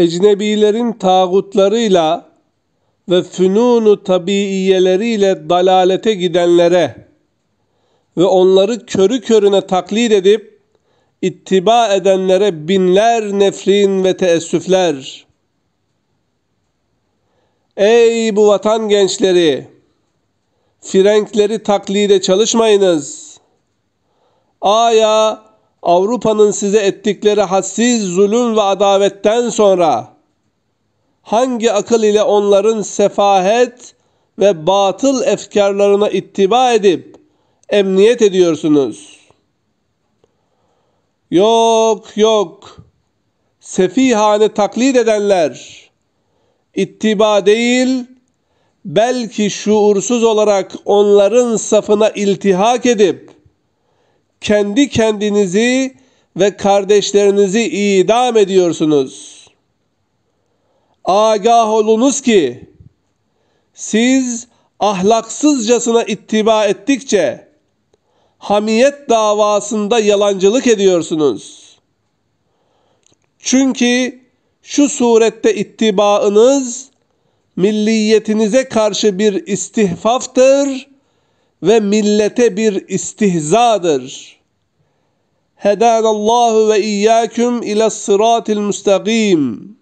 ecnebilerin tağutlarıyla ve fünunu tabiiyeleriyle dalalete gidenlere ve onları körü körüne taklit edip ittiba edenlere binler nefrin ve teessüfler. Ey bu vatan gençleri! Frenkleri taklide çalışmayınız. Aya Avrupa'nın size ettikleri hassiz zulüm ve adavetten sonra hangi akıl ile onların sefahet ve batıl efkarlarına ittiba edip emniyet ediyorsunuz? Yok yok sefihane taklit edenler ittiba değil belki şuursuz olarak onların safına iltihak edip kendi kendinizi ve kardeşlerinizi idam ediyorsunuz. Agah olunuz ki siz ahlaksızcasına ittiba ettikçe hamiyet davasında yalancılık ediyorsunuz. Çünkü şu surette ittibaınız milliyetinize karşı bir istihfaftır ve millete bir istihzadır. Hedanallahu ve iyyaküm ila sıratil müstakim.